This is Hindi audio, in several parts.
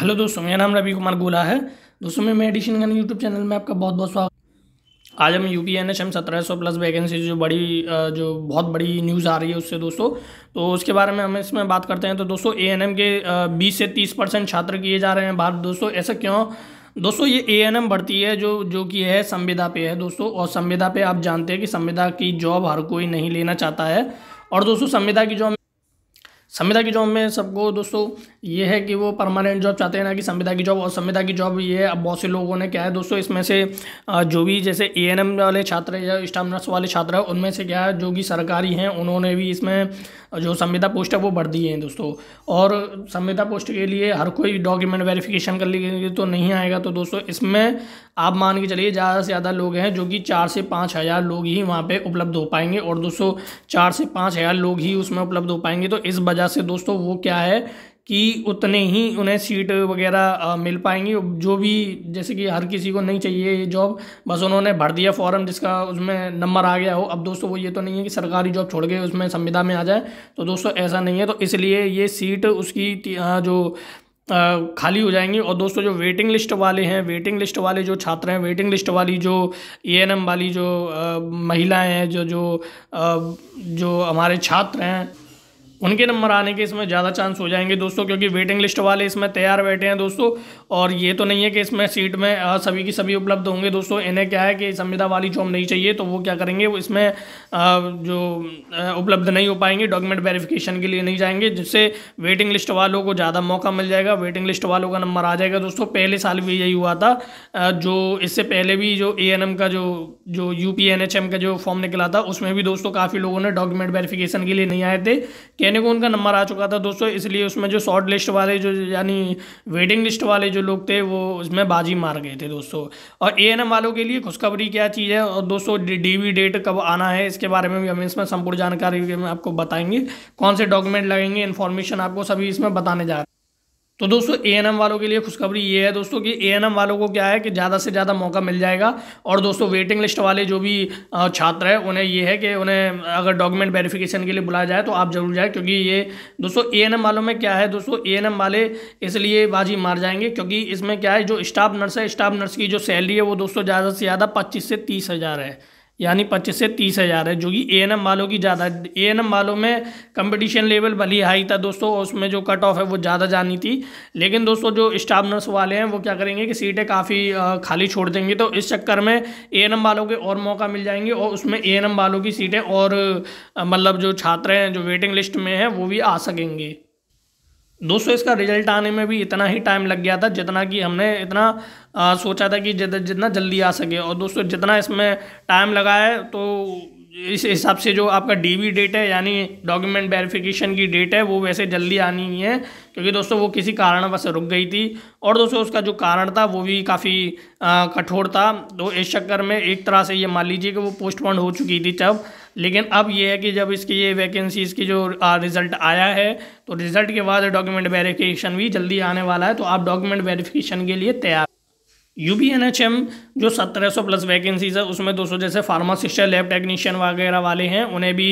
हेलो दोस्तों मेरा नाम रवि कुमार गोला है दोस्तों मैं मेडिसिन गन यूट्यूब चैनल में आपका बहुत बहुत स्वागत आज हम U P N H M सत्रह सौ प्लस वैकेंसी जो बड़ी जो बहुत बड़ी न्यूज़ आ रही है उससे दोस्तों तो उसके बारे में हम इसमें बात करते हैं तो दोस्तों ए एन एम के बीस से तीस परसेंट छात्र किए जा रहे हैं बात दोस्तों ऐसा क्यों दोस्तों ये ए एन एम बढ़ती है जो जो कि है संविदा पे है दोस्तों और संविदा पे आप जानते हैं कि संविदा की जॉब हर कोई नहीं लेना चाहता है और दोस्तों संविदा की जॉब संविदा की जॉब में सबको दोस्तों ये है कि वो परमानेंट जॉब चाहते हैं ना कि संविदा की जॉब और संविदा की जॉब ये है अब बहुत से लोगों ने क्या है दोस्तों इसमें से जो भी जैसे ए एन एम वाले छात्र या स्टाफ नर्स वाले छात्र हैं उनमें से क्या है जो कि सरकारी हैं उन्होंने भी इसमें जो संविदा पोस्ट है वो बढ़ दिए हैं दोस्तों और संविदा पोस्ट के लिए हर कोई डॉक्यूमेंट वेरिफिकेशन कर लेंगे तो नहीं आएगा तो दोस्तों इसमें आप मान के चलिए ज़्यादा से ज़्यादा लोग हैं जो कि चार से पाँच हज़ार लोग ही वहाँ पर उपलब्ध हो पाएंगे और दोस्तों चार से पाँच हज़ार लोग ही उसमें उपलब्ध हो पाएंगे तो इस वजह वजह से दोस्तों वो क्या है कि उतने ही उन्हें सीट वगैरह मिल पाएंगी जो भी जैसे कि हर किसी को नहीं चाहिए ये जॉब बस उन्होंने भर दिया फॉर्म जिसका उसमें नंबर आ गया हो अब दोस्तों वो ये तो नहीं है कि सरकारी जॉब छोड़ के उसमें संविधा में आ जाए तो दोस्तों ऐसा नहीं है तो इसलिए ये सीट उसकी जो खाली हो जाएंगी और दोस्तों जो वेटिंग लिस्ट वाले हैं वेटिंग लिस्ट वाले जो छात्र हैं वेटिंग लिस्ट वाली जो ए वाली जो महिलाएँ हैं जो जो जो हमारे छात्र हैं उनके नंबर आने के इसमें ज़्यादा चांस हो जाएंगे दोस्तों क्योंकि वेटिंग लिस्ट वाले इसमें तैयार बैठे हैं दोस्तों और ये तो नहीं है कि इसमें सीट में सभी की सभी उपलब्ध होंगे दोस्तों इन्हें क्या है कि संविदा वाली जॉब नहीं चाहिए तो वो क्या करेंगे वो इसमें जो उपलब्ध नहीं हो पाएंगे डॉक्यूमेंट वेरिफिकेशन के लिए नहीं जाएंगे जिससे वेटिंग लिस्ट वालों को ज़्यादा मौका मिल जाएगा वेटिंग लिस्ट वालों का नंबर आ जाएगा दोस्तों पहले साल भी यही हुआ था जो इससे पहले भी जो ए का जो जो यू का जो फॉर्म निकला था उसमें भी दोस्तों काफ़ी लोगों ने डॉक्यूमेंट वेरिफिकेशन के लिए नहीं आए थे मैंने को उनका नंबर आ चुका था दोस्तों इसलिए उसमें जो शॉर्ट लिस्ट वाले जो यानी वेटिंग लिस्ट वाले जो लोग थे वो उसमें बाजी मार गए थे दोस्तों और ए वालों के लिए खुशखबरी क्या चीज़ है और दोस्तों डी वी डेट कब आना है इसके बारे में भी हमें इसमें संपूर्ण जानकारी आपको बताएंगे कौन से डॉक्यूमेंट लगेंगे इन्फॉर्मेशन आपको सभी इसमें बताने जा रहे हैं तो दोस्तों ए एन एम वालों के लिए खुशखबरी ये है दोस्तों कि ए एन एम वालों को क्या है कि ज़्यादा से ज़्यादा मौका मिल जाएगा और दोस्तों वेटिंग लिस्ट वाले जो भी छात्र हैं उन्हें ये है कि उन्हें अगर डॉक्यूमेंट वेरिफिकेशन के लिए बुलाया जाए तो आप ज़रूर जाए क्योंकि ये दोस्तों ए एन एम वालों में क्या है दोस्तों ए एन एम वाले इसलिए बाजी मार जाएंगे क्योंकि इसमें क्या है जो स्टाफ नर्स है स्टाफ नर्स की जो सैलरी है वो दोस्तों ज़्यादा से ज़्यादा पच्चीस से तीस हज़ार है यानी पच्चीस से तीस हज़ार है जो कि ए एन एम वालों की ज़्यादा ए एन एम वालों में कंपटीशन लेवल भली हाई था दोस्तों उसमें जो कट ऑफ है वो ज़्यादा जानी थी लेकिन दोस्तों जो स्टाफ नर्स वाले हैं वो क्या करेंगे कि सीटें काफ़ी खाली छोड़ देंगे तो इस चक्कर में ए एन एम वालों के और मौका मिल जाएंगे और उसमें ए एन एम वालों की सीटें और मतलब जो छात्र हैं जो वेटिंग लिस्ट में हैं वो भी आ सकेंगे दोस्तों इसका रिजल्ट आने में भी इतना ही टाइम लग गया था जितना कि हमने इतना आ, सोचा था कि जित, जितना जल्दी आ सके और दोस्तों जितना इसमें टाइम लगा है तो इस हिसाब से जो आपका डीवी डेट है यानी डॉक्यूमेंट वेरिफिकेशन की डेट है वो वैसे जल्दी आनी ही है क्योंकि दोस्तों वो किसी कारणवश रुक गई थी और दोस्तों उसका जो कारण था वो भी काफ़ी कठोर था तो इस चक्कर में एक तरह से ये मान लीजिए कि वो पोस्टपोन हो चुकी थी तब लेकिन अब ये है कि जब इसकी ये वैकेंसीज़ की जो रिज़ल्ट आया है तो रिज़ल्ट के बाद डॉक्यूमेंट वेरिफिकेशन भी जल्दी आने वाला है तो आप डॉक्यूमेंट वेरिफिकेशन के लिए तैयार U B N H M जो सत्रह सौ प्लस वैकेंसीज है उसमें दोस्तों जैसे फार्मासिस्ट है लैब टेक्नीशियन वगैरह वाले हैं उन्हें भी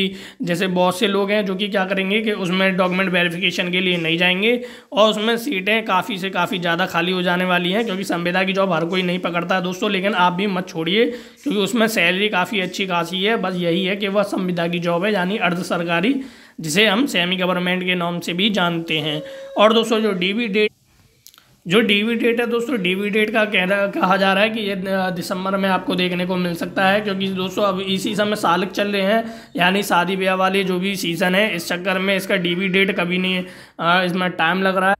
जैसे बहुत से लोग हैं जो कि क्या करेंगे कि उसमें डॉक्यूमेंट वेरिफिकेशन के लिए नहीं जाएंगे और उसमें सीटें काफ़ी से काफ़ी ज़्यादा खाली हो जाने वाली हैं क्योंकि संविदा की जॉब हर कोई नहीं पकड़ता है दोस्तों लेकिन आप भी मत छोड़िए क्योंकि उसमें सैलरी काफ़ी अच्छी खासी है बस यही है कि वह संविदा की जॉब है यानी अर्ध सरकारी जिसे हम सेमी गवर्नमेंट के नाम से भी जानते हैं और दोस्तों जो डी बी डेट जो डेट है दोस्तों डेट का कह रहा कहा जा रहा है कि ये दिसंबर में आपको देखने को मिल सकता है क्योंकि दोस्तों अब इसी समय सालक चल रहे हैं यानी शादी ब्याह वाले जो भी सीज़न है इस चक्कर में इसका डेट कभी नहीं इसमें टाइम लग रहा है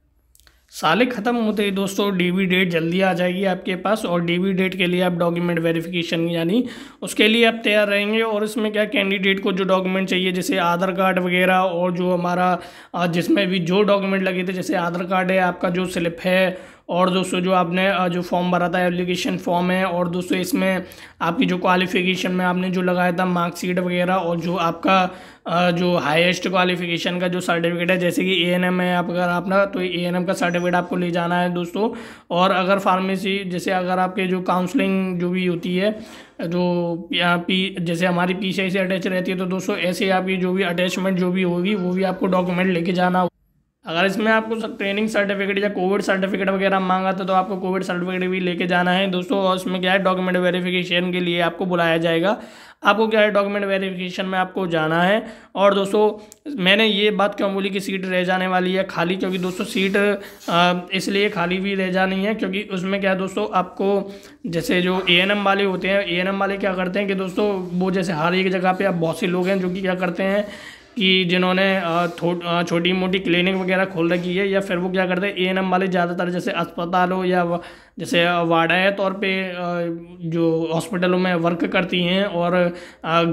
साले ख़त्म होते ही दोस्तों डी डेट जल्दी आ जाएगी आपके पास और डी डेट के लिए आप डॉक्यूमेंट वेरिफिकेशन यानी उसके लिए आप तैयार रहेंगे और इसमें क्या कैंडिडेट को जो डॉक्यूमेंट चाहिए जैसे आधार कार्ड वगैरह और जो हमारा जिसमें भी जो डॉक्यूमेंट लगे थे जैसे आधार कार्ड है आपका जो स्लिप है और दोस्तों जो आपने जो फॉर्म भरा था एप्लीकेशन फॉर्म है और दोस्तों इसमें आपकी जो क्वालिफिकेशन में आपने जो लगाया था मार्कशीट वगैरह और जो आपका जो हाईएस्ट क्वालिफिकेशन का जो सर्टिफिकेट है जैसे कि एएनएम है आप अगर आपना तो एएनएम का सर्टिफिकेट आपको ले जाना है दोस्तों और अगर फार्मेसी जैसे अगर आपके जो काउंसलिंग जो भी होती है जो पी जैसे हमारी पी से अटैच रहती है तो दोस्तों ऐसे आपकी जो भी अटैचमेंट जो भी होगी वो भी आपको डॉक्यूमेंट लेके जाना अगर इसमें आपको ट्रेनिंग सर्टिफिकेट या कोविड सर्टिफिकेट वगैरह मांगा था तो आपको कोविड सर्टिफिकेट भी लेके जाना है दोस्तों और उसमें क्या है डॉक्यूमेंट वेरिफिकेशन के लिए आपको बुलाया जाएगा आपको क्या है डॉक्यूमेंट वेरिफिकेशन में आपको जाना है और दोस्तों मैंने ये बात क्यों बोली कि सीट रह जाने वाली है खाली क्योंकि दोस्तों सीट इसलिए खाली भी रह जानी है क्योंकि उसमें क्या है दोस्तों आपको जैसे जो ए वाले होते हैं ए वाले क्या करते हैं कि दोस्तों वो जैसे हर एक जगह पर आप बहुत से लोग हैं जो कि क्या करते हैं कि जिन्होंने छोटी मोटी क्लिनिक वगैरह खोल रखी है या फिर वो क्या करते हैं ए एन एम वाले ज़्यादातर जैसे अस्पतालों या जैसे वाडाए तौर पे जो हॉस्पिटलों में वर्क करती हैं और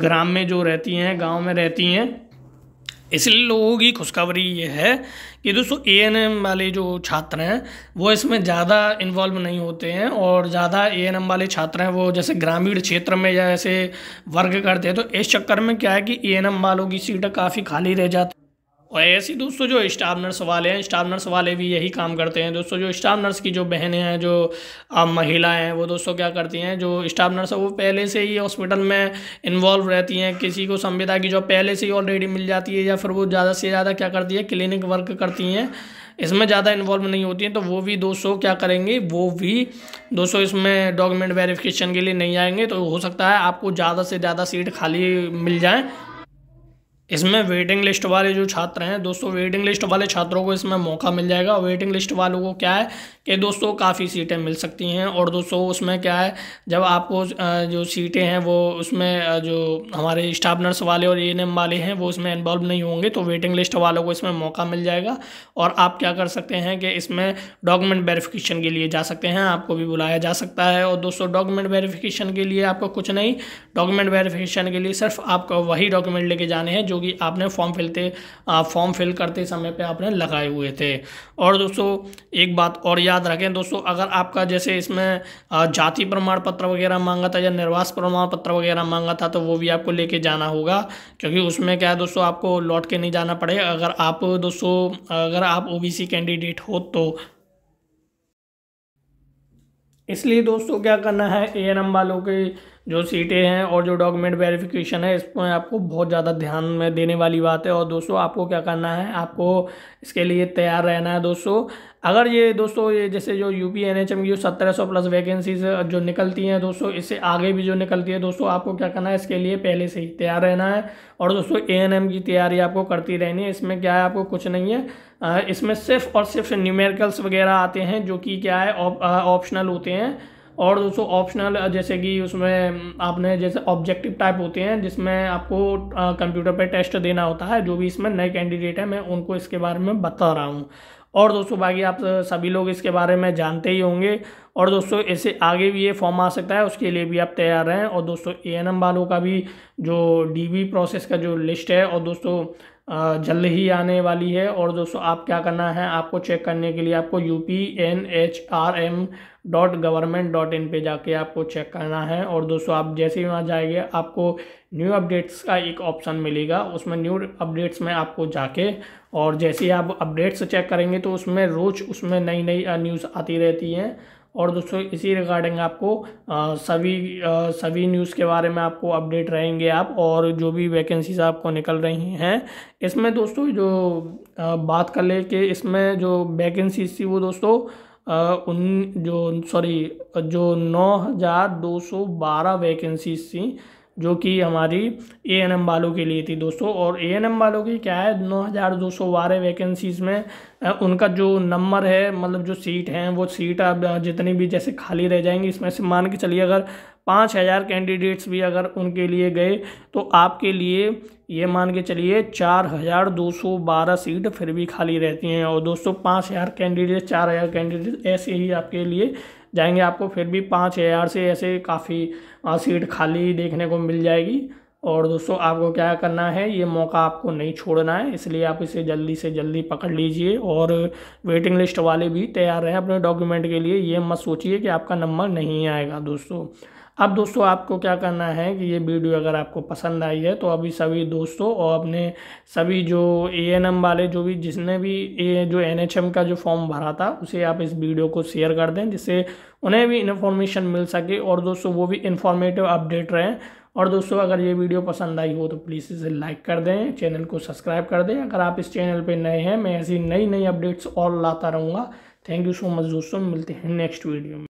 ग्राम में जो रहती हैं गांव में रहती हैं इसलिए लोगों की खुशखबरी ये है कि दोस्तों ए एन एम वाले जो छात्र हैं वो इसमें ज़्यादा इन्वॉल्व नहीं होते हैं और ज़्यादा ए एन एम वाले छात्र हैं वो जैसे ग्रामीण क्षेत्र में या ऐसे वर्ग करते हैं तो इस चक्कर में क्या है कि ए एन एम वालों की सीटें काफ़ी खाली रह जाती और ऐसी दोस्तों जो स्टाफ नर्स वाले हैं स्टाफ नर्स वाले भी यही काम करते हैं दोस्तों जो स्टाफ नर्स की जो बहनें हैं जो आप महिलाएं हैं वो दोस्तों क्या करती हैं जो स्टाफ नर्स है वो पहले से ही हॉस्पिटल में इन्वॉल्व रहती हैं किसी को संविदा की जॉब पहले से ही ऑलरेडी मिल जाती है या फिर वो ज़्यादा से ज़्यादा क्या करती है क्लिनिक वर्क करती हैं इसमें ज़्यादा इन्वॉल्व नहीं होती हैं तो वो भी दोस्तों क्या करेंगे वो भी दोस्तों इसमें डॉक्यूमेंट वेरिफिकेशन के लिए नहीं आएंगे तो हो सकता है आपको ज़्यादा से ज़्यादा सीट खाली मिल जाए इसमें वेटिंग लिस्ट वाले जो छात्र हैं दोस्तों वेटिंग लिस्ट वाले छात्रों को इसमें मौका मिल जाएगा वेटिंग लिस्ट वालों को क्या है ये दोस्तों काफ़ी सीटें मिल सकती हैं और दोस्तों उसमें क्या है जब आपको जो सीटें हैं वो उसमें जो हमारे स्टाफ नर्स वाले और ए वाले हैं वो उसमें इन्वॉल्व नहीं होंगे तो वेटिंग लिस्ट वालों को इसमें मौका मिल जाएगा और आप क्या कर सकते हैं कि इसमें डॉक्यूमेंट वेरिफिकेशन के लिए जा सकते हैं आपको भी बुलाया जा सकता है और दोस्तों डॉक्यूमेंट वेरीफिकेशन के लिए आपको कुछ नहीं डॉक्यूमेंट वेरीफ़िकेशन के लिए सिर्फ आपको वही डॉक्यूमेंट लेके जाने हैं जो कि आपने फॉर्म फिलते फॉर्म फिल करते समय पर आपने लगाए हुए थे और दोस्तों एक बात और याद याद रखें दोस्तों अगर आपका जैसे इसमें जाति प्रमाण पत्र वगैरह मांगा था या निर्वास प्रमाण पत्र वगैरह मांगा था तो वो भी आपको लेके जाना होगा क्योंकि उसमें क्या है दोस्तों आपको लौट के नहीं जाना पड़ेगा अगर आप दोस्तों अगर आप ओ कैंडिडेट हो तो इसलिए दोस्तों क्या करना है ए एन एम वालों के जो सीटें हैं और जो डॉक्यूमेंट वेरिफिकेशन है इसमें आपको बहुत ज़्यादा ध्यान में देने वाली बात है और दोस्तों आपको क्या करना है आपको इसके लिए तैयार रहना है दोस्तों अगर ये दोस्तों ये जैसे जो U P N H M की जो सत्रह सौ प्लस वैकेंसीज जो निकलती हैं दोस्तों इससे आगे भी जो निकलती है दोस्तों आपको क्या करना है इसके लिए पहले से ही तैयार रहना है और दोस्तों ए एन एम की तैयारी आपको करती रहनी है इसमें क्या है आपको कुछ नहीं है इसमें सिर्फ और सिर्फ न्यूमेरिकल्स वगैरह आते हैं जो कि क्या है ऑप्शनल होते हैं और दोस्तों ऑप्शनल जैसे कि उसमें आपने जैसे ऑब्जेक्टिव टाइप होते हैं जिसमें आपको कंप्यूटर पर टेस्ट देना होता है जो भी इसमें नए कैंडिडेट हैं मैं उनको इसके बारे में बता रहा हूँ और दोस्तों बाकी आप सभी लोग इसके बारे में जानते ही होंगे और दोस्तों ऐसे आगे भी ये फॉर्म आ सकता है उसके लिए भी आप तैयार रहें और दोस्तों ए वालों का भी जो डी प्रोसेस का जो लिस्ट है और दोस्तों जल्द ही आने वाली है और दोस्तों आप क्या करना है आपको चेक करने के लिए आपको U P N H R M dot government dot in पर जाके आपको चेक करना है और दोस्तों आप जैसे ही वहाँ जाएंगे आपको न्यू अपडेट्स का एक ऑप्शन मिलेगा उसमें न्यू अपडेट्स में आपको जाके और जैसे ही आप अपडेट्स चेक करेंगे तो उसमें रोज़ उसमें नई नई न्यूज़ आती रहती हैं और दोस्तों इसी रिगार्डिंग आपको आ, सभी आ, सभी न्यूज़ के बारे में आपको अपडेट रहेंगे आप और जो भी वैकेंसीज आपको निकल रही हैं इसमें दोस्तों जो आ, बात कर ले कि इसमें जो वैकेंसीज थी वो दोस्तों उन जो सॉरी जो नौ हज़ार दो सौ बारह वैकेंसीज थी जो कि हमारी ए एन एम वालों के लिए थी दोस्तों और ए एन एम वालों की क्या है नौ हज़ार दो सौ बारह वैकेंसीज़ में उनका जो नंबर है मतलब जो सीट हैं वो सीट अब जितनी भी जैसे खाली रह जाएंगी इसमें से मान के चलिए अगर पाँच हज़ार कैंडिडेट्स भी अगर उनके लिए गए तो आपके लिए ये मान के चलिए चार हज़ार दो सौ बारह सीट फिर भी खाली रहती हैं और दोस्तों पाँच हज़ार कैंडिडेट चार हज़ार कैंडिडेट ऐसे ही आपके लिए जाएंगे आपको फिर भी पाँच हज़ार से ऐसे काफ़ी सीट खाली देखने को मिल जाएगी और दोस्तों आपको क्या करना है ये मौका आपको नहीं छोड़ना है इसलिए आप इसे जल्दी से जल्दी पकड़ लीजिए और वेटिंग लिस्ट वाले भी तैयार रहें अपने डॉक्यूमेंट के लिए ये मत सोचिए कि आपका नंबर नहीं आएगा दोस्तों अब दोस्तों आपको क्या करना है कि ये वीडियो अगर आपको पसंद आई है तो अभी सभी दोस्तों और अपने सभी जो ए वाले जो भी जिसने भी ए जो एन का जो फॉर्म भरा था उसे आप इस वीडियो को शेयर कर दें जिससे उन्हें भी इन्फॉर्मेशन मिल सके और दोस्तों वो भी इन्फॉर्मेटिव अपडेट रहें और दोस्तों अगर ये वीडियो पसंद आई हो तो प्लीज़ इसे लाइक कर दें चैनल को सब्सक्राइब कर दें अगर आप इस चैनल पर नए हैं मैं ऐसी नई नई अपडेट्स और लाता रहूँगा थैंक यू सो मच दोस्तों मिलते हैं नेक्स्ट वीडियो में